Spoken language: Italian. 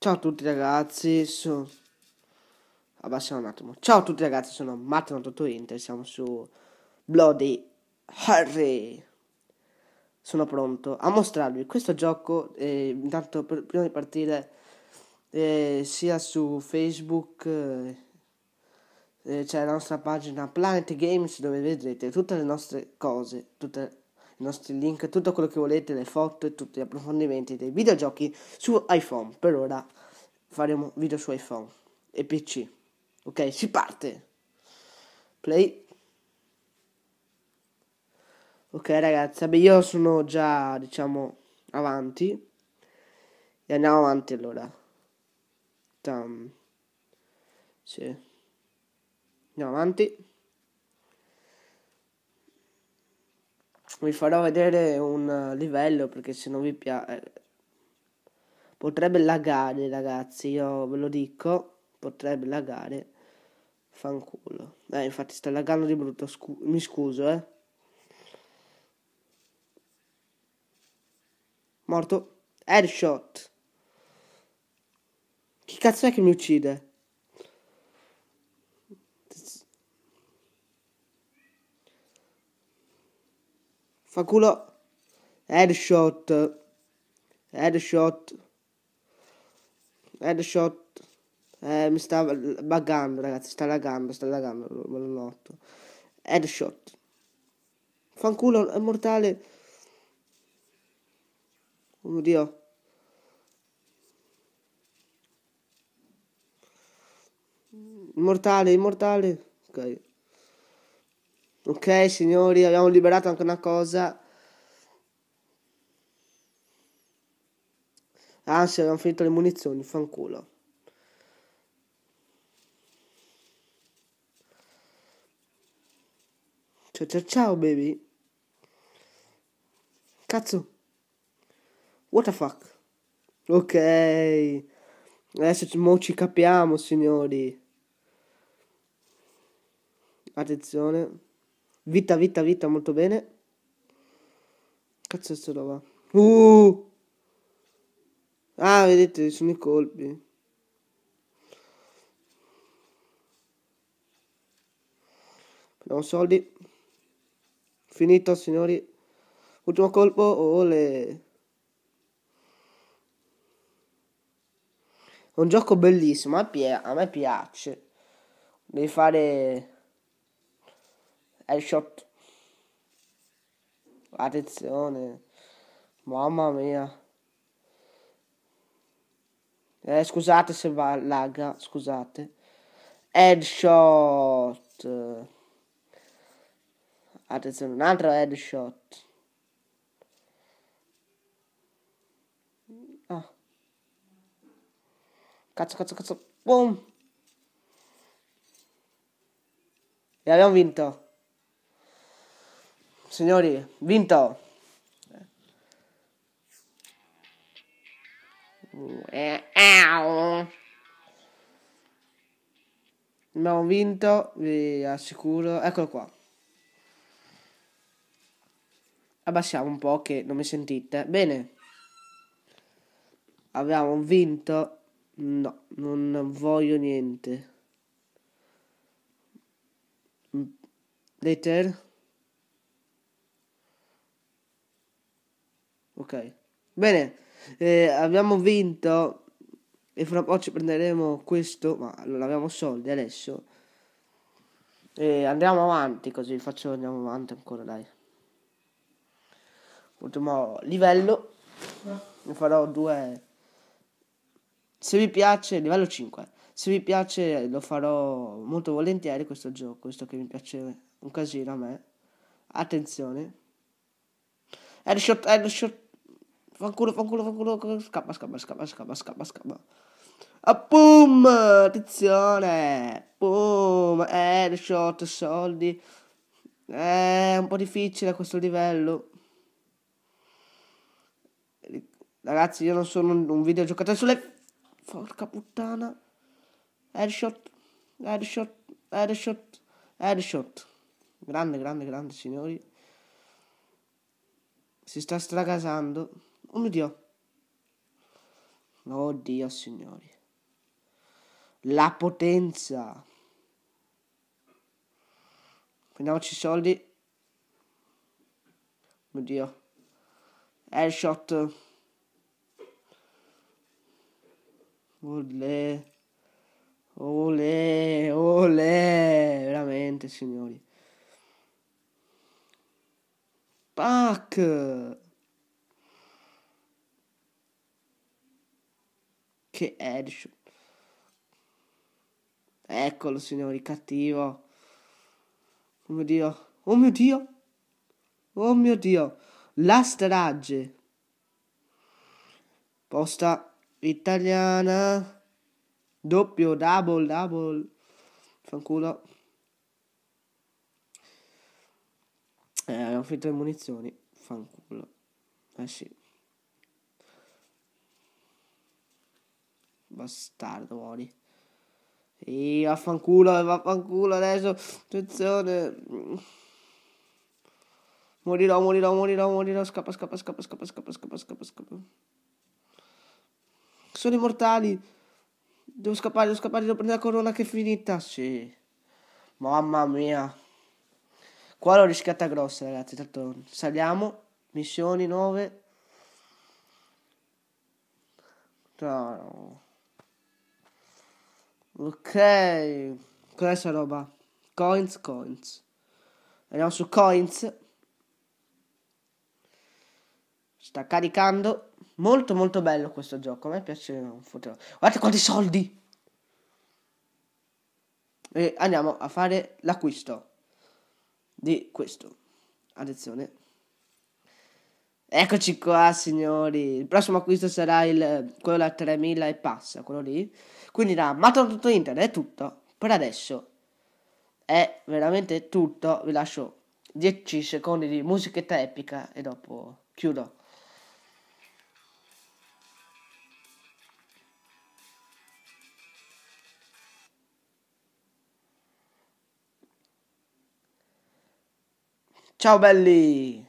Ciao a tutti ragazzi, sono... Abbassiamo un attimo. Ciao a tutti ragazzi, sono Matt98Inter, siamo su Bloody Harry. Sono pronto a mostrarvi questo gioco, eh, intanto per, prima di partire, eh, sia su Facebook, eh, c'è la nostra pagina Planet Games dove vedrete tutte le nostre cose, tutte i nostri link, tutto quello che volete, le foto e tutti gli approfondimenti dei videogiochi su iPhone. Per ora faremo video su iPhone e PC. Ok, si parte. Play. Ok ragazzi, beh, io sono già diciamo avanti. E andiamo avanti allora. Tam. Sì. Andiamo avanti. vi farò vedere un eh, livello perché se non vi piace eh, potrebbe lagare ragazzi io ve lo dico potrebbe lagare fanculo eh infatti sta lagando di brutto scu- mi scuso eh morto headshot chi cazzo è che mi uccide Fa culo. Headshot. Headshot. Headshot. Eh, mi sta buggando, ragazzi. Sta laggando, sta laggando. Me lo noto. Headshot. Fanculo, è mortale. Oh Dio. Immortale, immortale. Ok. Ok, signori, abbiamo liberato anche una cosa. Anzi, ah, abbiamo finito le munizioni, fanculo. Ciao, ciao, ciao, baby. Cazzo. What the fuck? Ok. Adesso mo ci capiamo, signori. Attenzione. Vita, vita, vita, molto bene. Cazzo se lo va. Uh! Ah, vedete, sono i colpi. Prendiamo soldi. Finito, signori. Ultimo colpo, ole. È un gioco bellissimo, a me piace. Devi fare headshot Attenzione. Mamma mia. Eh, scusate se va lagga, scusate. Headshot. Attenzione, un altro headshot. Ah. Cazzo, cazzo, cazzo. Boom. E abbiamo vinto signori, vinto! Abbiamo vinto, vi assicuro. Eccolo qua. Abbassiamo un po' che non mi sentite. Bene. Abbiamo vinto. No, non voglio niente. Later. Ok. Bene, eh, abbiamo vinto e fra poco ci prenderemo questo, ma non abbiamo soldi adesso. E andiamo avanti così faccio andiamo avanti ancora dai. Ultimo livello. Ne farò due. Se vi piace, livello 5. Se vi piace lo farò molto volentieri questo gioco, questo che mi piace un casino a me. Attenzione. Headshot, headshot. Fanculo, fanculo, fanculo. Scappa, scappa, scappa, scappa, scappa, scappa. Ah, boom! Attenzione! Boom! Headshot, eh, soldi. È eh, un po' difficile questo livello. Ragazzi, io non sono un videogiocatore sulle... Porca puttana. Headshot, headshot, headshot, headshot. Grande, grande, grande, signori. Si sta stracasando. Oddio. Oh Oddio, signori. La potenza. Prendiamoci i soldi. Oh Oddio. Airshot. Olè. Olè, olè. Veramente, signori. Pac. che Edge. Eccolo, signori, cattivo. Oh mio Dio. Oh mio Dio. Oh mio Dio. La strage. Posta italiana. Doppio, double, double. Fanculo. Eh, abbiamo finito le munizioni. Fanculo. Eh sì. Bastardo, muori. Sì, vaffanculo, vaffanculo adesso. Attenzione. Morirò, morirò, morirò, morirò. Scappa, scappa, scappa, scappa, scappa, scappa, scappa, scappa. Sono immortali. Devo scappare, devo scappare, devo prendere la corona che è finita. Sì. Mamma mia. Qua l'ho rischiata grossa, ragazzi. Tanto saliamo. Missioni 9. No, no. Ok, cos'è sta roba? Coins, coins. Andiamo su coins. Sta caricando. Molto molto bello questo gioco. A me piace un foteo. Guardate quanti soldi! E andiamo a fare l'acquisto di questo. Attenzione. Eccoci qua, signori. Il prossimo acquisto sarà il, quello a 3000 e passa, quello lì. Quindi da Matto tutto internet è tutto per adesso. È veramente tutto. Vi lascio 10 secondi di musichetta epica e dopo chiudo. Ciao belli!